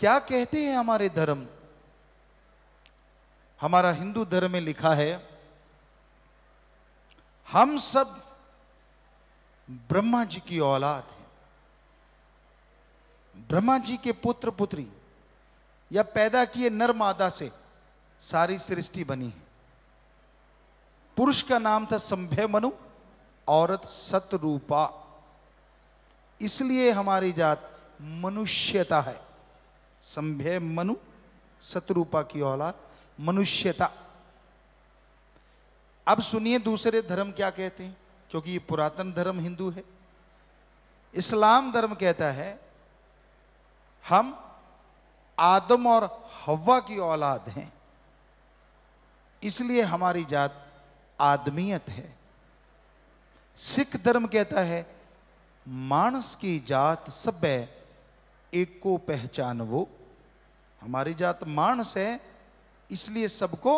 क्या कहते हैं हमारे धर्म हमारा हिंदू धर्म में लिखा है हम सब ब्रह्मा जी की औलाद हैं ब्रह्मा जी के पुत्र पुत्री या पैदा किए नर मादा से सारी सृष्टि बनी है पुरुष का नाम था संभय मनु औरत सतरूपा इसलिए हमारी जात मनुष्यता है संभे मनु सतरूपा की औलाद मनुष्यता अब सुनिए दूसरे धर्म क्या कहते हैं क्योंकि ये पुरातन धर्म हिंदू है इस्लाम धर्म कहता है हम आदम और हवा की औलाद हैं इसलिए हमारी जात आदमियत है सिख धर्म कहता है मानस की जात सब एको पहचान वो हमारी जात मानस है इसलिए सबको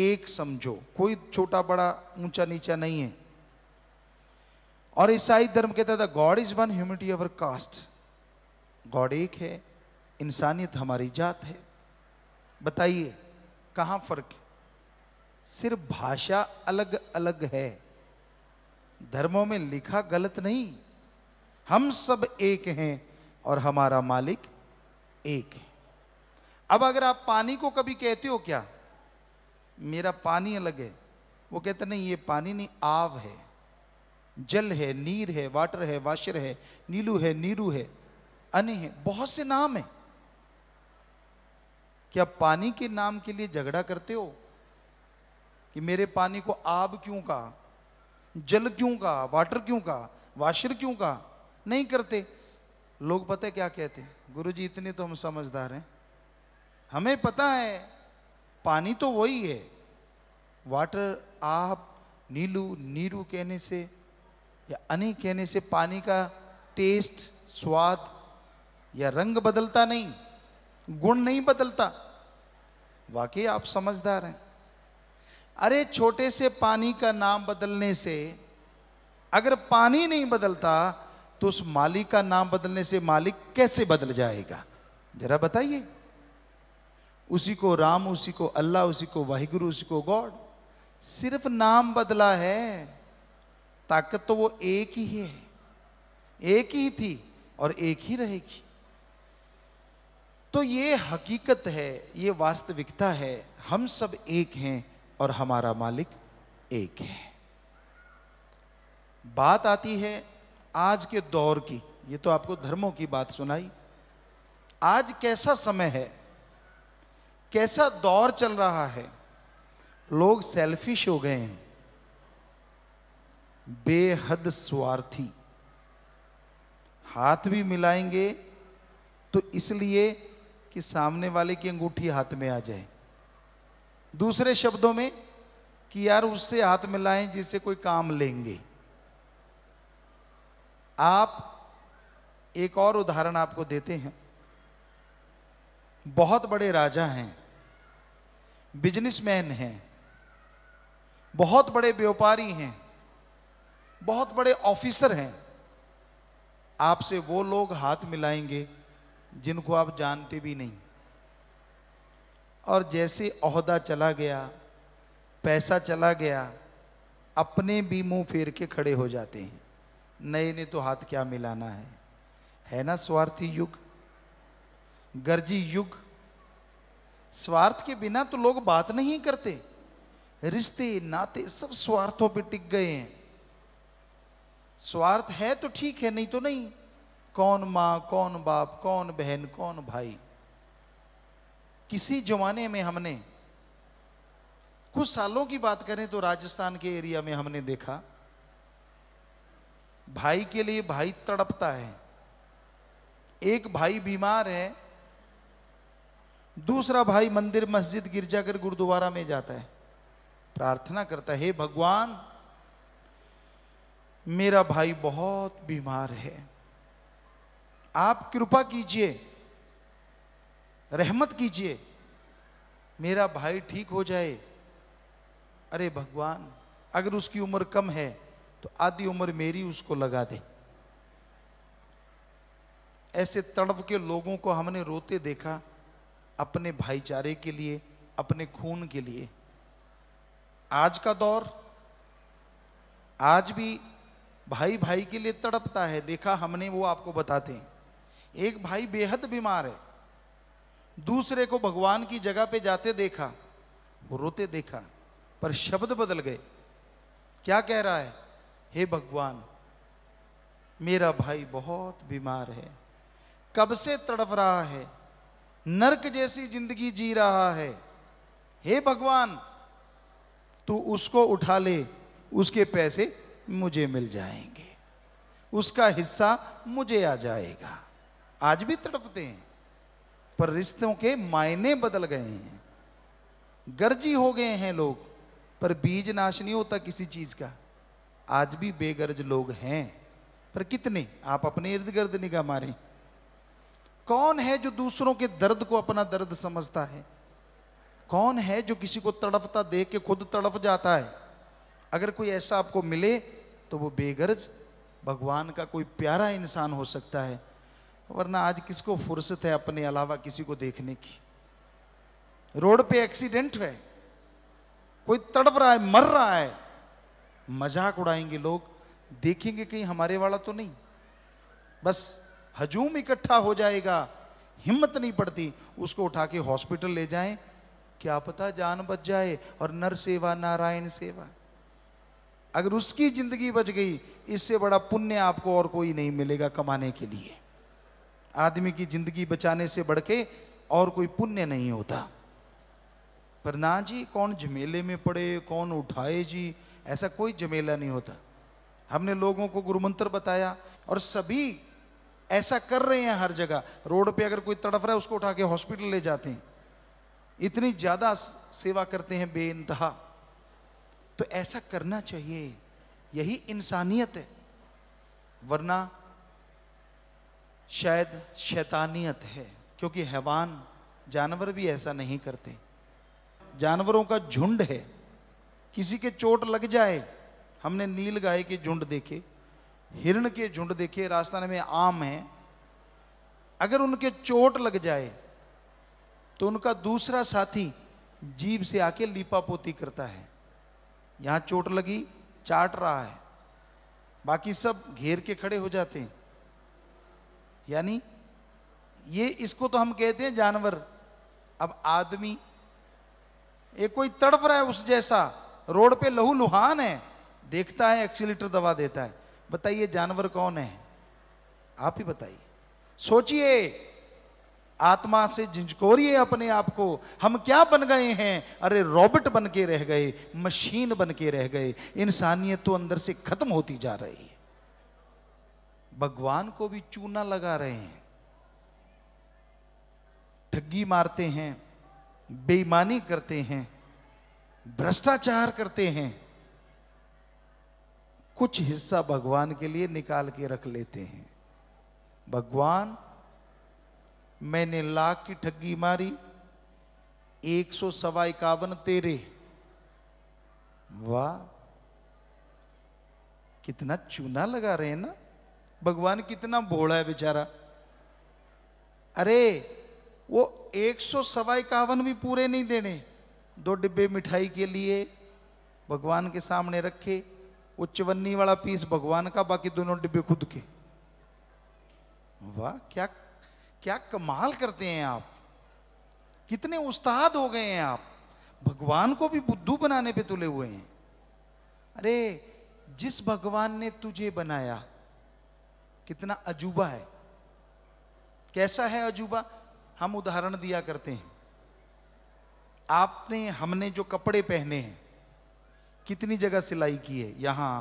एक समझो कोई छोटा बड़ा ऊंचा नीचा नहीं है और ईसाई धर्म कहता था God is one humanity our caste God एक है इंसानियत हमारी जात है बताइए कहाँ फर्क सिर्फ भाषा अलग अलग है धर्मों में लिखा गलत नहीं हम सब एक हैं और हमारा मालिक एक है अब अगर आप पानी को कभी कहते हो क्या मेरा पानी अलग है वो कहते नहीं ये पानी नहीं आव है जल है नीर है वाटर है वाशर है नीलू है नीरू है अनि है बहुत से नाम है क्या पानी के नाम के लिए झगड़ा करते हो कि मेरे पानी को आब क्यों कहा जल क्यों कहा वाटर क्यों कहा वाशर क्यों कहा नहीं करते लोग पता क्या कहते गुरुजी इतने तो हम समझदार हैं हमें पता है पानी तो वही है वाटर आप नीलू नीरू कहने से या अनि कहने से पानी का टेस्ट स्वाद या रंग बदलता नहीं गुण नहीं बदलता वाकई आप समझदार हैं अरे छोटे से पानी का नाम बदलने से अगर पानी नहीं बदलता तो उस मालिक का नाम बदलने से मालिक कैसे बदल जाएगा जरा बताइए उसी को राम उसी को अल्लाह उसी को वाहिगुरु उसी को गॉड सिर्फ नाम बदला है ताकत तो वो एक ही है एक ही थी और एक ही रहेगी तो ये हकीकत है ये वास्तविकता है हम सब एक हैं और हमारा मालिक एक है बात आती है आज के दौर की ये तो आपको धर्मों की बात सुनाई आज कैसा समय है कैसा दौर चल रहा है लोग सेल्फिश हो गए हैं बेहद स्वार्थी हाथ भी मिलाएंगे तो इसलिए कि सामने वाले की अंगूठी हाथ में आ जाए दूसरे शब्दों में कि यार उससे हाथ मिलाएं जिससे कोई काम लेंगे आप एक और उदाहरण आपको देते हैं बहुत बड़े राजा हैं बिजनेसमैन हैं बहुत बड़े व्यापारी हैं बहुत बड़े ऑफिसर हैं आपसे वो लोग हाथ मिलाएंगे जिनको आप जानते भी नहीं और जैसे अहदा चला गया पैसा चला गया अपने भी मुंह फेर के खड़े हो जाते हैं नए ने तो हाथ क्या मिलाना है है ना स्वार्थी युग गर्जी युग स्वार्थ के बिना तो लोग बात नहीं करते रिश्ते नाते सब स्वार्थों पे टिक गए हैं स्वार्थ है तो ठीक है नहीं तो नहीं कौन माँ कौन बाप कौन बहन कौन भाई किसी जमाने में हमने कुछ सालों की बात करें तो राजस्थान के एरिया में हमने देखा भाई के लिए भाई तड़पता है एक भाई बीमार है दूसरा भाई मंदिर मस्जिद गिरजाघर गुरुद्वारा में जाता है प्रार्थना करता है हे भगवान मेरा भाई बहुत बीमार है आप कृपा कीजिए रहमत कीजिए मेरा भाई ठीक हो जाए अरे भगवान अगर उसकी उम्र कम है तो आधी उम्र मेरी उसको लगा दे ऐसे तड़प के लोगों को हमने रोते देखा अपने भाईचारे के लिए अपने खून के लिए आज का दौर आज भी भाई भाई के लिए तड़पता है देखा हमने वो आपको बताते हैं एक भाई बेहद बीमार है दूसरे को भगवान की जगह पे जाते देखा वो रोते देखा पर शब्द बदल गए क्या कह रहा है हे भगवान मेरा भाई बहुत बीमार है कब से तड़प रहा है नरक जैसी जिंदगी जी रहा है हे भगवान तू उसको उठा ले उसके पैसे मुझे मिल जाएंगे उसका हिस्सा मुझे आ जाएगा आज भी तड़पते हैं पर रिश्तों के मायने बदल गए हैं गर्जी हो गए हैं लोग पर बीज नाश नहीं होता किसी चीज का आज भी बेगर्ज लोग हैं पर कितने आप अपने इर्द गिर्द निगाह मारें कौन है जो दूसरों के दर्द को अपना दर्द समझता है कौन है जो किसी को तड़पता देख के खुद तड़प जाता है अगर कोई ऐसा आपको मिले तो वो बेगर्ज भगवान का कोई प्यारा इंसान हो सकता है वरना आज किसको फुर्सत है अपने अलावा किसी को देखने की रोड पे एक्सीडेंट है कोई तड़प रहा है मर रहा है मजाक उड़ाएंगे लोग देखेंगे कहीं हमारे वाला तो नहीं बस हजूम इकट्ठा हो जाएगा हिम्मत नहीं पड़ती उसको उठा के हॉस्पिटल ले जाएं क्या पता जान बच जाए और नर सेवा नारायण सेवा अगर उसकी जिंदगी बच गई इससे बड़ा पुण्य आपको और कोई नहीं मिलेगा कमाने के लिए आदमी की जिंदगी बचाने से बढ़ के और कोई पुण्य नहीं होता पर ना जी कौन झमेले में पड़े कौन उठाए जी ऐसा कोई झमेला नहीं होता हमने लोगों को गुरुमंत्र बताया और सभी ऐसा कर रहे हैं हर जगह रोड पे अगर कोई तड़फ रहा है उसको उठा के हॉस्पिटल ले जाते हैं इतनी ज़्यादा सेवा करते हैं बे तो ऐसा करना चाहिए यही इंसानियत है वरना शायद शैतानियत है क्योंकि हैवान जानवर भी ऐसा नहीं करते जानवरों का झुंड है किसी के चोट लग जाए हमने नील गाय के झुंड देखे हिरण के झुंड देखिए राजस्थान में आम है अगर उनके चोट लग जाए तो उनका दूसरा साथी जीभ से आके लीपापोती करता है यहां चोट लगी चाट रहा है बाकी सब घेर के खड़े हो जाते हैं यानी ये इसको तो हम कहते हैं जानवर अब आदमी ये कोई तड़प रहा है उस जैसा रोड पे लहू लुहान है देखता है एक्सीटर दबा देता है बताइए जानवर कौन है आप ही बताइए सोचिए आत्मा से झिझकोरिए अपने आप को हम क्या बन गए हैं अरे रॉबर्ट बन के रह गए मशीन बन के रह गए इंसानियत तो अंदर से खत्म होती जा रही है भगवान को भी चूना लगा रहे हैं ठगी मारते हैं बेईमानी करते हैं भ्रष्टाचार करते हैं कुछ हिस्सा भगवान के लिए निकाल के रख लेते हैं भगवान मैंने लाख की ठगी मारी एक सौ सवा इक्यावन तेरे वाह कितना चूना लगा रहे हैं ना भगवान कितना भोड़ा है बेचारा अरे वो एक सौ सवा इक्यावन भी पूरे नहीं देने दो डिब्बे मिठाई के लिए भगवान के सामने रखे वो चवन्नी वाला पीस भगवान का बाकी दोनों डिब्बे खुद के वाह क्या क्या कमाल करते हैं आप कितने उस्ताद हो गए हैं आप भगवान को भी बुद्धू बनाने पे तुले हुए हैं अरे जिस भगवान ने तुझे बनाया कितना अजूबा है कैसा है अजूबा हम उदाहरण दिया करते हैं आपने हमने जो कपड़े पहने हैं कितनी जगह सिलाई की है यहां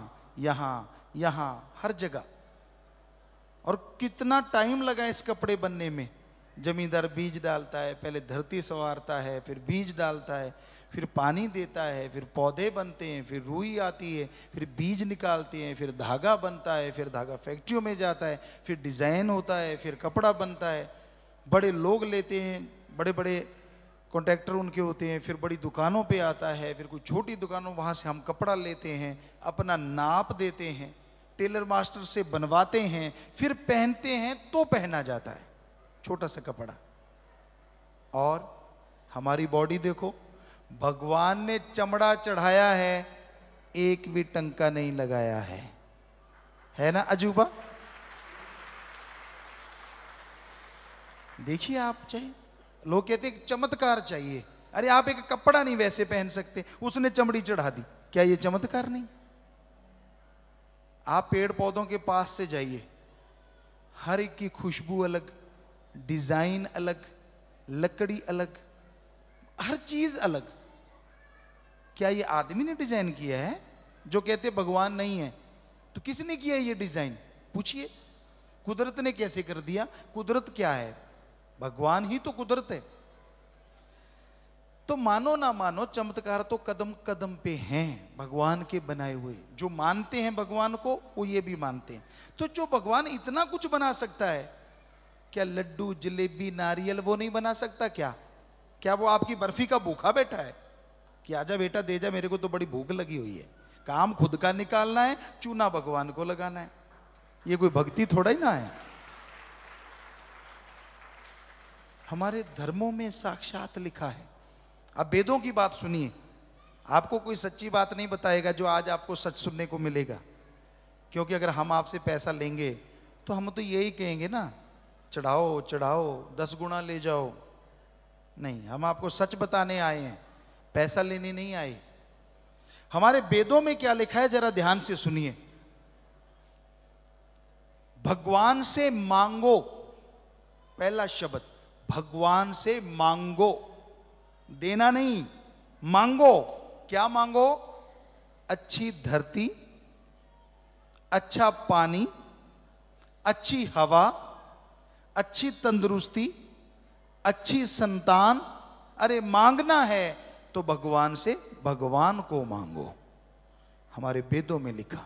यहां यहां हर जगह और कितना टाइम लगा इस कपड़े बनने में जमींदार बीज डालता है पहले धरती संवारता है फिर बीज डालता है फिर पानी देता है फिर पौधे बनते हैं फिर रुई आती है फिर बीज निकालते हैं फिर धागा बनता है फिर धागा फैक्ट्रियों में जाता है फिर डिज़ाइन होता है फिर कपड़ा बनता है बड़े लोग लेते हैं बड़े बड़े कॉन्ट्रैक्टर उनके होते हैं फिर बड़ी दुकानों पे आता है फिर कोई छोटी दुकानों वहाँ से हम कपड़ा लेते हैं अपना नाप देते हैं टेलर मास्टर से बनवाते हैं फिर पहनते हैं तो पहना जाता है छोटा सा कपड़ा और हमारी बॉडी देखो भगवान ने चमड़ा चढ़ाया है एक भी टंका नहीं लगाया है है ना अजूबा देखिए आप चाहिए लोग कहते हैं चमत्कार चाहिए अरे आप एक कपड़ा नहीं वैसे पहन सकते उसने चमड़ी चढ़ा दी क्या ये चमत्कार नहीं आप पेड़ पौधों के पास से जाइए हर एक की खुशबू अलग डिजाइन अलग लकड़ी अलग हर चीज अलग क्या ये आदमी ने डिजाइन किया है जो कहते भगवान नहीं है तो किसने किया ये डिजाइन पूछिए कुदरत ने कैसे कर दिया कुदरत क्या है भगवान ही तो कुदरत है तो मानो ना मानो चमत्कार तो कदम कदम पे हैं भगवान के बनाए हुए जो मानते हैं भगवान को वो ये भी मानते हैं तो जो भगवान इतना कुछ बना सकता है क्या लड्डू जलेबी नारियल वो नहीं बना सकता क्या क्या वो आपकी बर्फी का भूखा बैठा है कि आजा बेटा दे जा मेरे को तो बड़ी भूख लगी हुई है काम खुद का निकालना है चूना भगवान को लगाना है ये कोई भक्ति थोड़ा ही ना है हमारे धर्मों में साक्षात लिखा है अब वेदों की बात सुनिए आपको कोई सच्ची बात नहीं बताएगा जो आज आपको सच सुनने को मिलेगा क्योंकि अगर हम आपसे पैसा लेंगे तो हम तो यही कहेंगे ना चढ़ाओ चढ़ाओ दस गुना ले जाओ नहीं हम आपको सच बताने आए हैं पैसा लेने नहीं आए हमारे वेदों में क्या लिखा है जरा ध्यान से सुनिए भगवान से मांगो पहला शब्द भगवान से मांगो देना नहीं मांगो क्या मांगो अच्छी धरती अच्छा पानी अच्छी हवा अच्छी तंदुरुस्ती अच्छी संतान अरे मांगना है तो भगवान से भगवान को मांगो हमारे वेदों में लिखा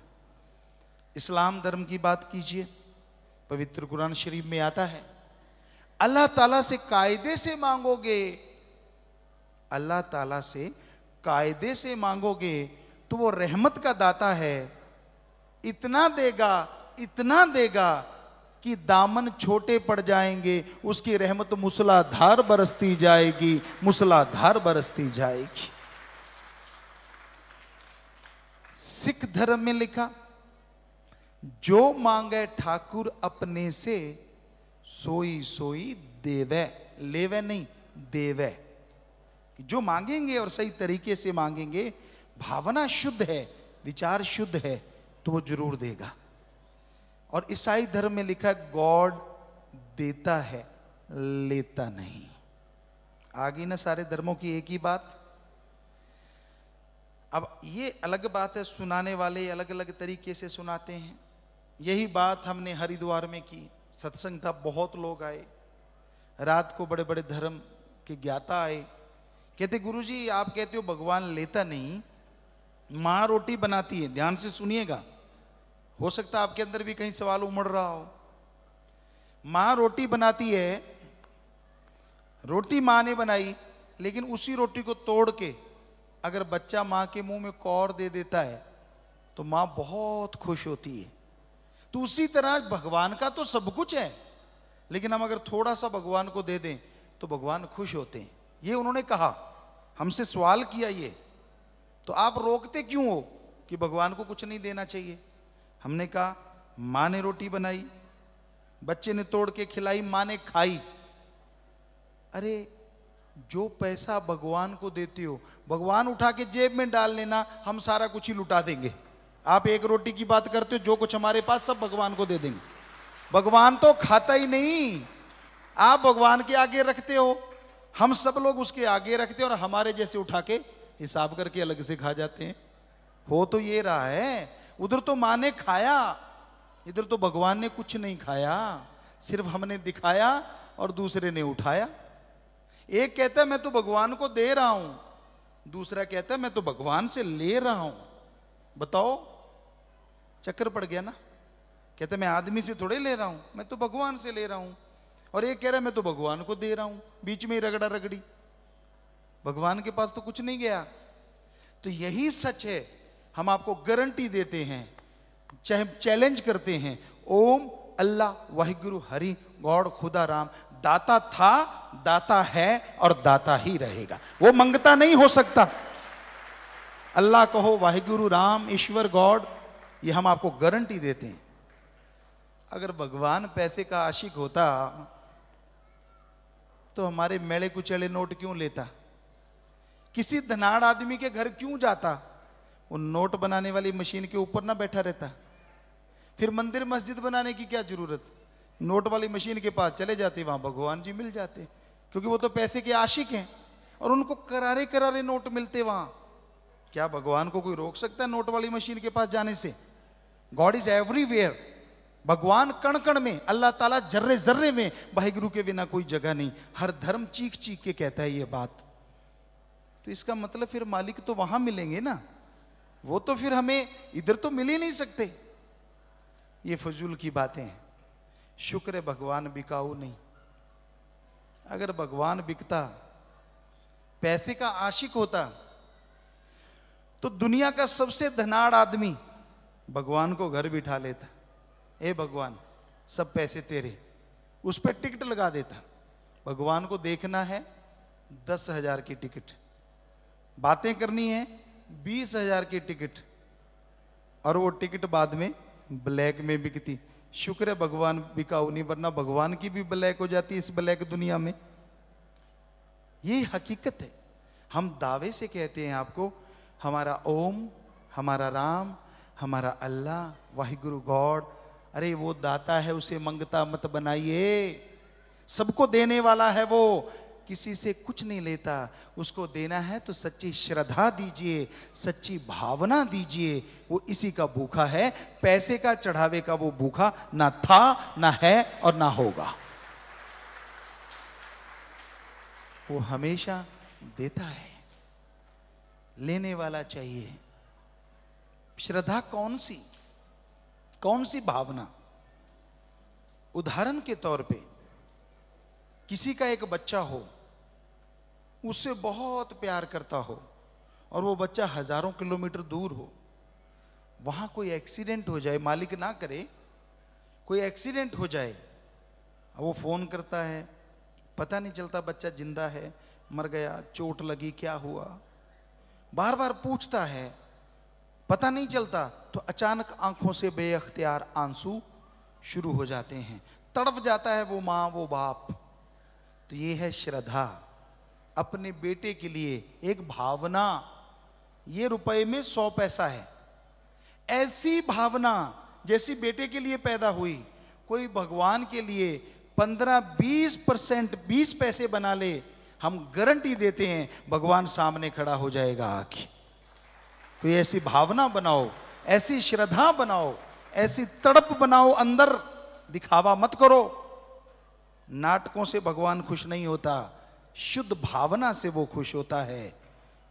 इस्लाम धर्म की बात कीजिए पवित्र कुरान शरीफ में आता है अल्लाह ताला से कायदे से मांगोगे अल्लाह ताला से कायदे से मांगोगे तो वो रहमत का दाता है इतना देगा इतना देगा कि दामन छोटे पड़ जाएंगे उसकी रहमत मुसलाधार बरसती जाएगी मुसलाधार बरसती जाएगी सिख धर्म में लिखा जो मांगे ठाकुर अपने से सोई सोई देवे लेवे नहीं देवे जो मांगेंगे और सही तरीके से मांगेंगे भावना शुद्ध है विचार शुद्ध है तो वो जरूर देगा और ईसाई धर्म में लिखा गॉड देता है लेता नहीं आ गई ना सारे धर्मों की एक ही बात अब ये अलग बात है सुनाने वाले अलग अलग तरीके से सुनाते हैं यही बात हमने हरिद्वार में की सत्संग था बहुत लोग आए रात को बड़े बड़े धर्म के ज्ञाता आए कहते गुरुजी आप कहते हो भगवान लेता नहीं माँ रोटी बनाती है ध्यान से सुनिएगा हो सकता आपके अंदर भी कहीं सवाल उमड़ रहा हो माँ रोटी बनाती है रोटी माँ ने बनाई लेकिन उसी रोटी को तोड़ के अगर बच्चा माँ के मुंह में कौर दे देता है तो माँ बहुत खुश होती है तो उसी तरह भगवान का तो सब कुछ है लेकिन हम अगर थोड़ा सा भगवान को दे दें तो भगवान खुश होते हैं ये उन्होंने कहा हमसे सवाल किया ये तो आप रोकते क्यों हो कि भगवान को कुछ नहीं देना चाहिए हमने कहा माँ ने रोटी बनाई बच्चे ने तोड़ के खिलाई माँ ने खाई अरे जो पैसा भगवान को देते हो भगवान उठा के जेब में डाल लेना हम सारा कुछ ही लुटा देंगे आप एक रोटी की बात करते हो जो कुछ हमारे पास सब भगवान को दे देंगे भगवान तो खाता ही नहीं आप भगवान के आगे रखते हो हम सब लोग उसके आगे रखते हैं और हमारे जैसे उठा के हिसाब करके अलग से खा जाते हैं हो तो ये रहा है उधर तो माँ ने खाया इधर तो भगवान ने कुछ नहीं खाया सिर्फ हमने दिखाया और दूसरे ने उठाया एक कहता है मैं तो भगवान को दे रहा हूं दूसरा कहता है मैं तो भगवान से ले रहा हूं बताओ चक्कर पड़ गया ना कहते मैं आदमी से थोड़े ले रहा हूं मैं तो भगवान से ले रहा हूं और ये कह रहा है मैं तो भगवान को दे रहा हूं बीच में ही रगड़ा रगड़ी भगवान के पास तो कुछ नहीं गया तो यही सच है हम आपको गारंटी देते हैं चाहे चैलेंज करते हैं ओम अल्लाह वाहिगुरु हरि गौड़ खुदा राम दाता था दाता है और दाता ही रहेगा वो मंगता नहीं हो सकता अल्लाह कहो वाहिगुरु राम ईश्वर गॉड ये हम आपको गारंटी देते हैं अगर भगवान पैसे का आशिक होता तो हमारे मेड़े कुचेले नोट क्यों लेता किसी धनाड़ आदमी के घर क्यों जाता वो नोट बनाने वाली मशीन के ऊपर ना बैठा रहता फिर मंदिर मस्जिद बनाने की क्या जरूरत नोट वाली मशीन के पास चले जाते वहां भगवान जी मिल जाते क्योंकि वो तो पैसे के आशिक हैं और उनको करारे करारे नोट मिलते वहां क्या भगवान को कोई रोक सकता है नोट वाली मशीन के पास जाने से गॉड इज एवरीवेयर भगवान कण कण में अल्लाह ताला जर्रे जर्रे में वाहिगुरु के बिना कोई जगह नहीं हर धर्म चीख चीख के कहता है ये बात तो इसका मतलब फिर मालिक तो वहां मिलेंगे ना वो तो फिर हमें इधर तो मिल ही नहीं सकते ये फजूल की बातें हैं शुक्र है भगवान बिकाऊ नहीं अगर भगवान बिकता पैसे का आशिक होता तो दुनिया का सबसे धनाड़ आदमी भगवान को घर बिठा लेता हे भगवान सब पैसे तेरे उस पर टिकट लगा देता भगवान को देखना है दस हजार की टिकट बातें करनी है बीस हजार की टिकट और वो टिकट बाद में ब्लैक में बिकती शुक्र है भगवान बिकाऊ नहीं वरना भगवान की भी ब्लैक हो जाती इस ब्लैक दुनिया में ये हकीकत है हम दावे से कहते हैं आपको हमारा ओम हमारा राम हमारा अल्लाह वाहिगुरु गॉड अरे वो दाता है उसे मंगता मत बनाइए सबको देने वाला है वो किसी से कुछ नहीं लेता उसको देना है तो सच्ची श्रद्धा दीजिए सच्ची भावना दीजिए वो इसी का भूखा है पैसे का चढ़ावे का वो भूखा ना था ना है और ना होगा वो हमेशा देता है लेने वाला चाहिए श्रद्धा कौन सी कौन सी भावना उदाहरण के तौर पे किसी का एक बच्चा हो उससे बहुत प्यार करता हो और वो बच्चा हजारों किलोमीटर दूर हो वहां कोई एक्सीडेंट हो जाए मालिक ना करे कोई एक्सीडेंट हो जाए वो फ़ोन करता है पता नहीं चलता बच्चा जिंदा है मर गया चोट लगी क्या हुआ बार बार पूछता है पता नहीं चलता तो अचानक आंखों से बेअख्तियार आंसू शुरू हो जाते हैं तड़प जाता है वो माँ वो बाप तो ये है श्रद्धा अपने बेटे के लिए एक भावना ये रुपए में सौ पैसा है ऐसी भावना जैसी बेटे के लिए पैदा हुई कोई भगवान के लिए पंद्रह बीस परसेंट बीस पैसे बना ले हम गारंटी देते हैं भगवान सामने खड़ा हो जाएगा आखिर तो ये ऐसी भावना बनाओ ऐसी श्रद्धा बनाओ ऐसी तड़प बनाओ अंदर दिखावा मत करो नाटकों से भगवान खुश नहीं होता शुद्ध भावना से वो खुश होता है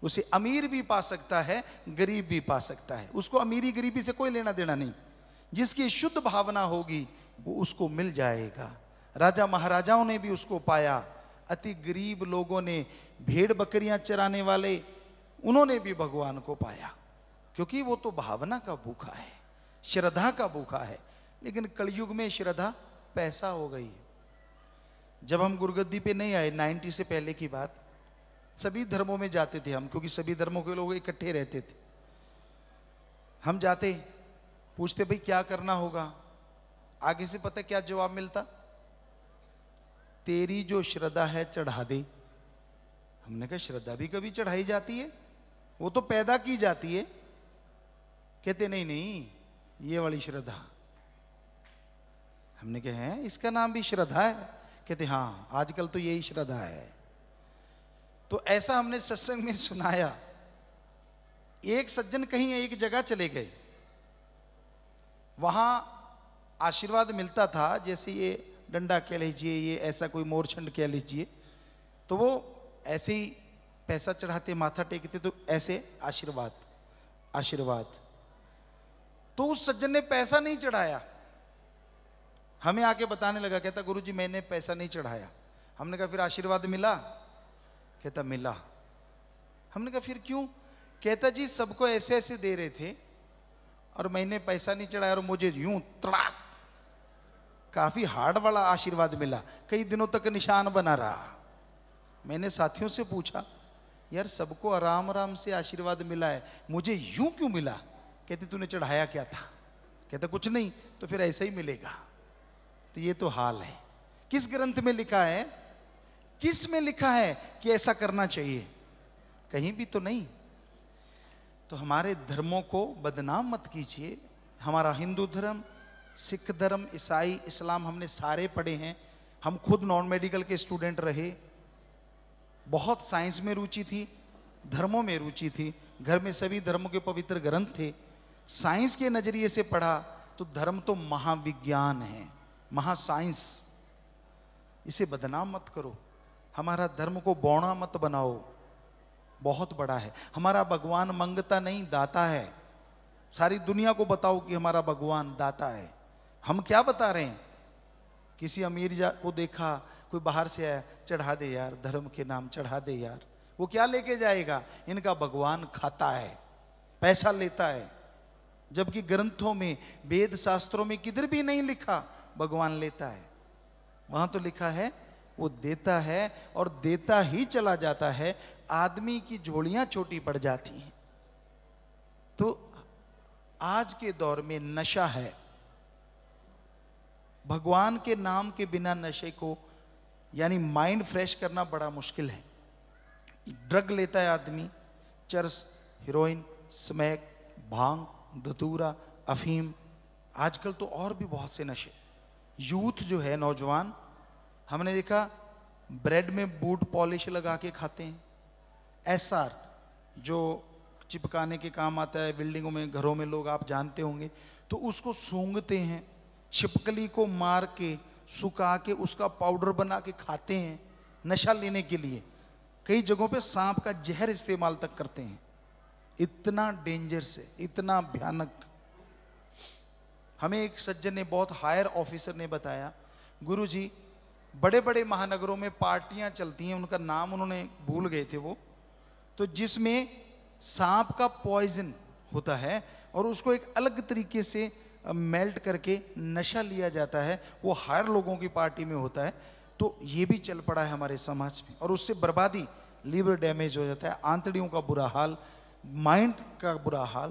उसे अमीर भी पा सकता है गरीब भी पा सकता है उसको अमीरी गरीबी से कोई लेना देना नहीं जिसकी शुद्ध भावना होगी वो उसको मिल जाएगा राजा महाराजाओं ने भी उसको पाया अति गरीब लोगों ने भेड़ बकरियां चराने वाले उन्होंने भी भगवान को पाया क्योंकि वो तो भावना का भूखा है श्रद्धा का भूखा है लेकिन कलयुग में श्रद्धा पैसा हो गई जब हम गुरुगद्दी पे नहीं आए 90 से पहले की बात सभी धर्मों में जाते थे हम क्योंकि सभी धर्मों के लोग इकट्ठे रहते थे हम जाते पूछते भाई क्या करना होगा आगे से पता क्या जवाब मिलता तेरी जो श्रद्धा है चढ़ा दे हमने कहा श्रद्धा भी कभी चढ़ाई जाती है वो तो पैदा की जाती है कहते नहीं नहीं ये वाली श्रद्धा हमने कहे हैं इसका नाम भी श्रद्धा है कहते हाँ आजकल तो यही श्रद्धा है तो ऐसा हमने सत्संग में सुनाया एक सज्जन कहीं एक जगह चले गए वहां आशीर्वाद मिलता था जैसे ये डंडा कह लीजिए ये ऐसा कोई मोरछंड कह लीजिए तो वो ऐसे ही पैसा चढ़ाते माथा टेकते तो ऐसे आशीर्वाद आशीर्वाद तो उस सज्जन ने पैसा नहीं चढ़ाया हमें आके बताने लगा कहता गुरु जी मैंने पैसा नहीं चढ़ाया हमने कहा फिर आशीर्वाद मिला कहता मिला हमने कहा फिर क्यों कहता जी सबको ऐसे ऐसे दे रहे थे और मैंने पैसा नहीं चढ़ाया और मुझे यूं तड़ाक काफी हार्ड वाला आशीर्वाद मिला कई दिनों तक निशान बना रहा मैंने साथियों से पूछा यार सबको आराम आराम से आशीर्वाद मिला है मुझे यूं क्यों मिला कहते तूने चढ़ाया क्या था कहता कुछ नहीं तो फिर ऐसा ही मिलेगा तो ये तो हाल है किस ग्रंथ में लिखा है किस में लिखा है कि ऐसा करना चाहिए कहीं भी तो नहीं तो हमारे धर्मों को बदनाम मत कीजिए हमारा हिंदू धर्म सिख धर्म ईसाई इस्लाम हमने सारे पढ़े हैं हम खुद नॉन मेडिकल के स्टूडेंट रहे बहुत साइंस में रुचि थी धर्मों में रुचि थी घर में सभी धर्मों के पवित्र ग्रंथ थे साइंस के नजरिए से पढ़ा तो धर्म तो महाविज्ञान है महासाइंस इसे बदनाम मत करो हमारा धर्म को बौना मत बनाओ बहुत बड़ा है हमारा भगवान मंगता नहीं दाता है सारी दुनिया को बताओ कि हमारा भगवान दाता है हम क्या बता रहे हैं किसी अमीर जा को देखा कोई बाहर से आया चढ़ा दे यार धर्म के नाम चढ़ा दे यार वो क्या लेके जाएगा इनका भगवान खाता है पैसा लेता है जबकि ग्रंथों में वेद शास्त्रों में किधर भी नहीं लिखा भगवान लेता है वहां तो लिखा है वो देता है और देता ही चला जाता है आदमी की झोलियां छोटी पड़ जाती हैं तो आज के दौर में नशा है भगवान के नाम के बिना नशे को यानी माइंड फ्रेश करना बड़ा मुश्किल है ड्रग लेता है आदमी चर्स हीरोइन स्मैक भांग धतूरा अफीम आजकल तो और भी बहुत से नशे यूथ जो है नौजवान हमने देखा ब्रेड में बूट पॉलिश लगा के खाते हैं ऐसा जो चिपकाने के काम आता है बिल्डिंगों में घरों में लोग आप जानते होंगे तो उसको सूंघते हैं छिपकली को मार के सुखा के उसका पाउडर बना के खाते हैं नशा लेने के लिए कई जगहों पे सांप का जहर इस्तेमाल तक करते हैं इतना डेंजर से इतना भयानक हमें एक सज्जन ने बहुत हायर ऑफिसर ने बताया गुरु जी बड़े बड़े महानगरों में पार्टियां चलती हैं उनका नाम उन्होंने भूल गए थे वो तो जिसमें सांप का पॉइजन होता है और उसको एक अलग तरीके से मेल्ट करके नशा लिया जाता है वो हायर लोगों की पार्टी में होता है तो ये भी चल पड़ा है हमारे समाज में और उससे बर्बादी लीवर डैमेज हो जाता है आंतड़ियों का बुरा हाल माइंड का बुरा हाल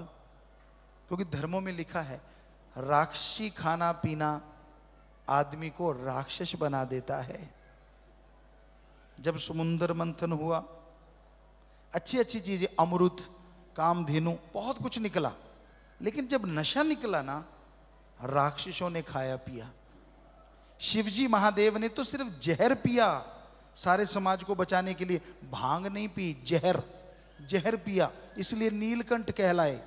क्योंकि धर्मों में लिखा है राक्षसी खाना पीना आदमी को राक्षस बना देता है जब समुंदर मंथन हुआ अच्छी अच्छी चीजें अमृत कामधेनु बहुत कुछ निकला लेकिन जब नशा निकला ना राक्षसों ने खाया पिया शिवजी महादेव ने तो सिर्फ जहर पिया सारे समाज को बचाने के लिए भांग नहीं पी जहर जहर पिया इसलिए नीलकंठ कहलाए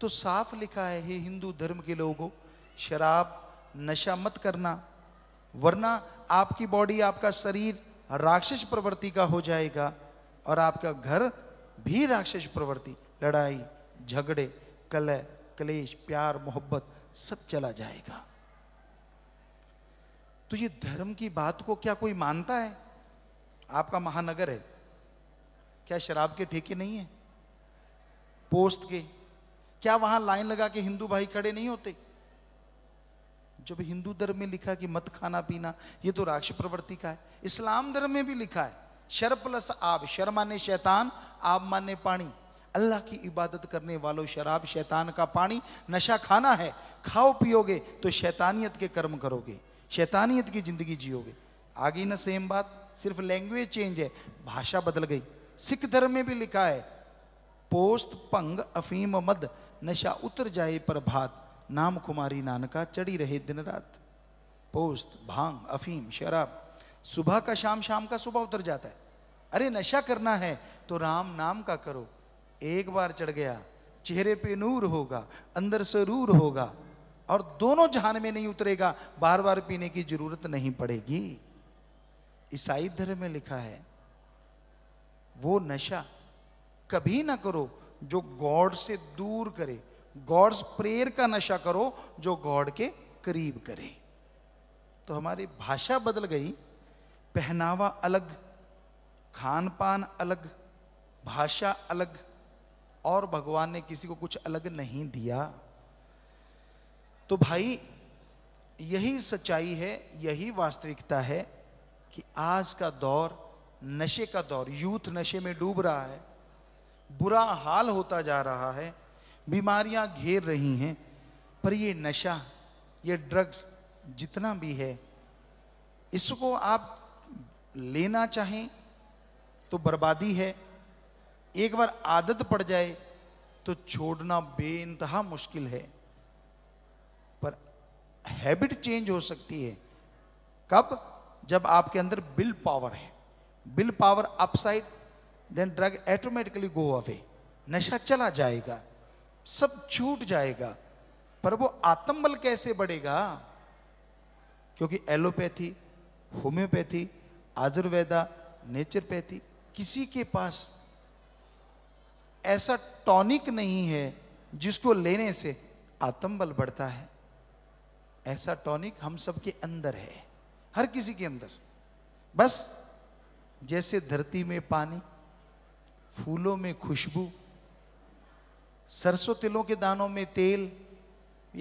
तो साफ लिखा है हे हिंदू धर्म के लोगों शराब नशा मत करना वरना आपकी बॉडी आपका शरीर राक्षस प्रवृत्ति का हो जाएगा और आपका घर भी राक्षस प्रवृत्ति लड़ाई झगड़े कलह कलेश प्यार मोहब्बत सब चला जाएगा तो ये धर्म की बात को क्या कोई मानता है आपका महानगर है क्या शराब के ठेके नहीं है पोस्ट के क्या वहां लाइन लगा के हिंदू भाई खड़े नहीं होते जब हिंदू धर्म में लिखा कि मत खाना पीना ये तो राक्ष प्रवृत्ति का है इस्लाम धर्म में भी लिखा है शर प्लस आब शर माने शैतान आब माने पानी अल्लाह की इबादत करने वालों शराब शैतान का पानी नशा खाना है खाओ पियोगे तो शैतानियत के कर्म करोगे शैतानियत की जिंदगी जियोगे आगे ना सेम बात सिर्फ लैंग्वेज चेंज है भाषा बदल गई सिख धर्म में भी लिखा है पोस्त पंग अफीम मद नशा उतर जाए प्रभात नाम कुमारी नानका चढ़ी रहे दिन रात पोस्त भांग अफीम शराब सुबह का शाम शाम का सुबह उतर जाता है अरे नशा करना है तो राम नाम का करो एक बार चढ़ गया चेहरे पे नूर होगा अंदर से रूर होगा और दोनों जहान में नहीं उतरेगा बार बार पीने की जरूरत नहीं पड़ेगी ईसाई धर्म में लिखा है वो नशा कभी ना करो जो गॉड से दूर करे गॉड्स प्रेयर का नशा करो जो गॉड के करीब करे तो हमारी भाषा बदल गई पहनावा अलग खान पान अलग भाषा अलग और भगवान ने किसी को कुछ अलग नहीं दिया तो भाई यही सच्चाई है यही वास्तविकता है कि आज का दौर नशे का दौर यूथ नशे में डूब रहा है बुरा हाल होता जा रहा है बीमारियां घेर रही हैं पर ये नशा ये ड्रग्स जितना भी है इसको आप लेना चाहें तो बर्बादी है एक बार आदत पड़ जाए तो छोड़ना बेानतहा मुश्किल है पर हैबिट चेंज हो सकती है कब जब आपके अंदर बिल पावर है will power upside then drug automatically go away नशा चला जाएगा सब छूट जाएगा पर वो आत्मबल कैसे बढ़ेगा क्योंकि एलोपैथी होम्योपैथी आयुर्वेदा नेचरपैथी किसी के पास ऐसा टॉनिक नहीं है जिसको लेने से आत्मबल बढ़ता है ऐसा टॉनिक हम सबके अंदर है हर किसी के अंदर बस जैसे धरती में पानी फूलों में खुशबू सरसों तिलों के दानों में तेल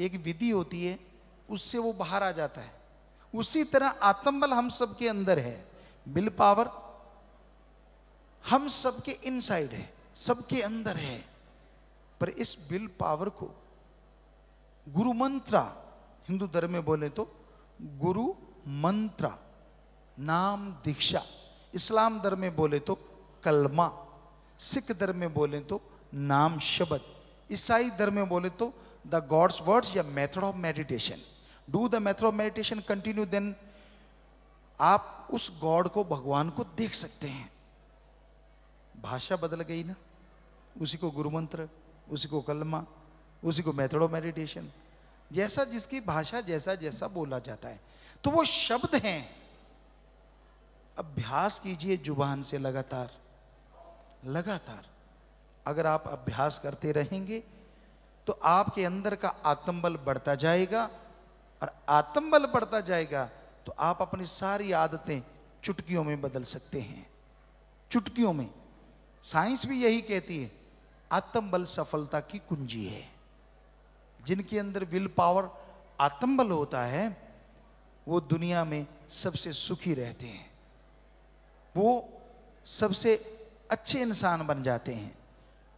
एक विधि होती है उससे वो बाहर आ जाता है उसी तरह आत्मबल हम सब के अंदर है बिल पावर हम सबके इन इनसाइड है सबके अंदर है पर इस बिल पावर को गुरु मंत्रा हिंदू धर्म में बोले तो गुरु मंत्र नाम दीक्षा इस्लाम धर्म में बोले तो कलमा सिख धर्म में बोले तो नाम शब्द ईसाई धर्म में बोले तो द गॉड्स वर्ड्स या method of meditation do the method of meditation continue then आप उस गॉड को भगवान को देख सकते हैं भाषा बदल गई ना उसी को गुरु मंत्र उसी को कलमा उसी को मेथड ऑफ मेडिटेशन जैसा जिसकी भाषा जैसा जैसा बोला जाता है तो वो शब्द हैं अभ्यास कीजिए जुबान से लगातार लगातार अगर आप अभ्यास करते रहेंगे तो आपके अंदर का आत्मबल बढ़ता जाएगा और आत्मबल बढ़ता जाएगा तो आप अपनी सारी आदतें चुटकियों में बदल सकते हैं चुटकियों में साइंस भी यही कहती है आत्मबल सफलता की कुंजी है जिनके अंदर विल पावर आत्मबल होता है वो दुनिया में सबसे सुखी रहते हैं वो सबसे अच्छे इंसान बन जाते हैं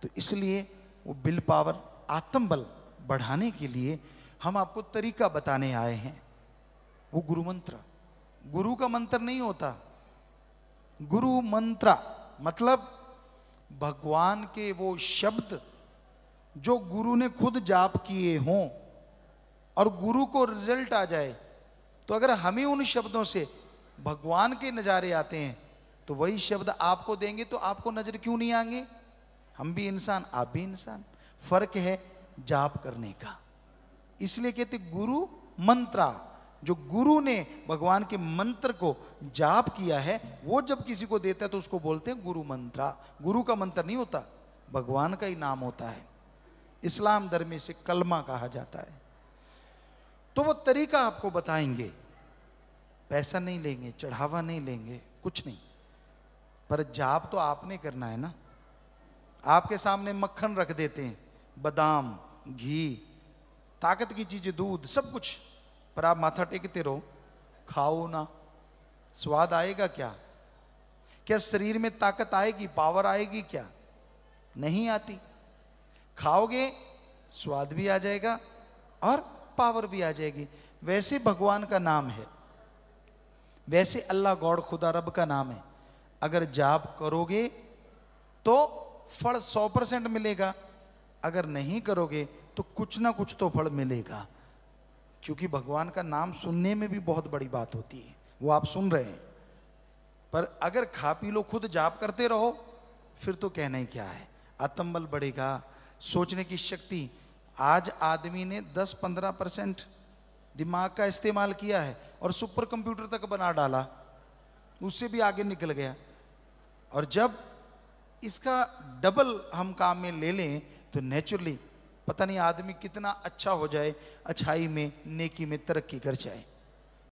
तो इसलिए वो विल पावर आत्मबल बढ़ाने के लिए हम आपको तरीका बताने आए हैं वो गुरु मंत्र गुरु का मंत्र नहीं होता गुरु मंत्र मतलब भगवान के वो शब्द जो गुरु ने खुद जाप किए हों और गुरु को रिजल्ट आ जाए तो अगर हमें उन शब्दों से भगवान के नज़ारे आते हैं तो वही शब्द आपको देंगे तो आपको नज़र क्यों नहीं आएंगे हम भी इंसान आप भी इंसान फर्क है जाप करने का इसलिए कहते गुरु मंत्रा जो गुरु ने भगवान के मंत्र को जाप किया है वो जब किसी को देता है तो उसको बोलते हैं गुरु मंत्रा गुरु का मंत्र नहीं होता भगवान का ही नाम होता है इस्लाम धर्म से कलमा कहा जाता है तो वो तरीका आपको बताएंगे पैसा नहीं लेंगे चढ़ावा नहीं लेंगे कुछ नहीं पर जाप तो आपने करना है ना आपके सामने मक्खन रख देते हैं बादाम घी ताकत की चीजें दूध सब कुछ पर आप माथा टेकते रहो खाओ ना स्वाद आएगा क्या क्या शरीर में ताकत आएगी पावर आएगी क्या नहीं आती खाओगे स्वाद भी आ जाएगा और पावर भी आ जाएगी वैसे भगवान का नाम है वैसे अल्लाह गौड़ खुदा रब का नाम है अगर जाप करोगे तो फल सौ परसेंट मिलेगा अगर नहीं करोगे तो कुछ ना कुछ तो फल मिलेगा क्योंकि भगवान का नाम सुनने में भी बहुत बड़ी बात होती है वो आप सुन रहे हैं पर अगर खा पी लो खुद जाप करते रहो फिर तो कहना ही क्या है आत्मबल बढ़ेगा सोचने की शक्ति आज आदमी ने 10-15 परसेंट दिमाग का इस्तेमाल किया है और सुपर कंप्यूटर तक बना डाला उससे भी आगे निकल गया और जब इसका डबल हम काम में ले लें तो नेचुरली पता नहीं आदमी कितना अच्छा हो जाए अच्छाई में नेकी में तरक्की कर जाए